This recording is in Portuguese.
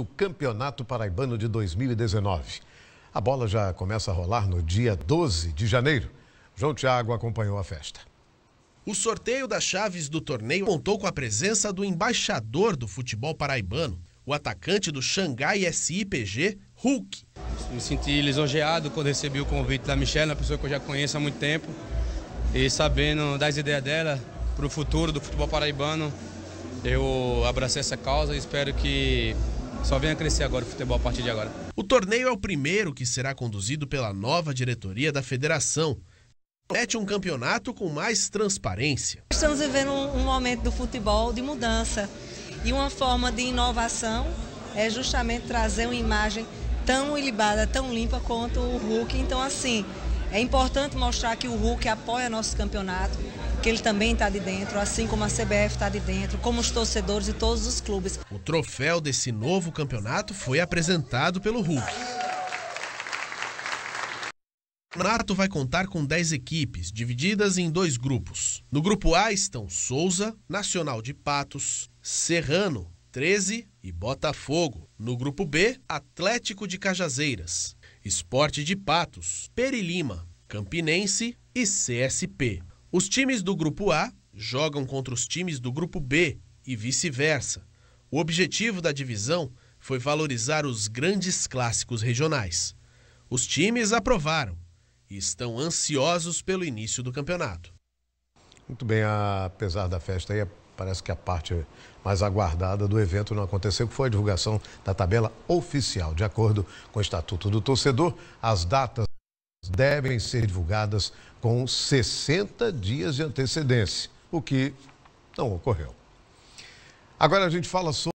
o Campeonato Paraibano de 2019. A bola já começa a rolar no dia 12 de janeiro. João Tiago acompanhou a festa. O sorteio das chaves do torneio contou com a presença do embaixador do futebol paraibano, o atacante do Xangai SIPG, Hulk. Me senti lisonjeado quando recebi o convite da Michelle, uma pessoa que eu já conheço há muito tempo. E sabendo das ideias dela para o futuro do futebol paraibano, eu abracei essa causa e espero que só vem a crescer agora o futebol a partir de agora. O torneio é o primeiro que será conduzido pela nova diretoria da federação. Promete um campeonato com mais transparência. Estamos vivendo um momento do futebol de mudança. E uma forma de inovação é justamente trazer uma imagem tão ilibada, tão limpa quanto o Hulk. Então, assim, é importante mostrar que o Hulk apoia nosso campeonato, que ele também está de dentro, assim como a CBF está de dentro, como os torcedores de todos os clubes. O troféu desse novo campeonato foi apresentado pelo Hulk. O campeonato vai contar com 10 equipes, divididas em dois grupos. No grupo A estão Souza, Nacional de Patos, Serrano, 13 e Botafogo. No grupo B, Atlético de Cajazeiras, Esporte de Patos, Perilima, Campinense e CSP. Os times do grupo A jogam contra os times do grupo B e vice-versa. O objetivo da divisão foi valorizar os grandes clássicos regionais. Os times aprovaram e estão ansiosos pelo início do campeonato. Muito bem, apesar da festa aí, parece que a parte mais aguardada do evento não aconteceu, que foi a divulgação da tabela oficial. De acordo com o Estatuto do Torcedor, as datas devem ser divulgadas com 60 dias de antecedência, o que não ocorreu. Agora a gente fala sobre.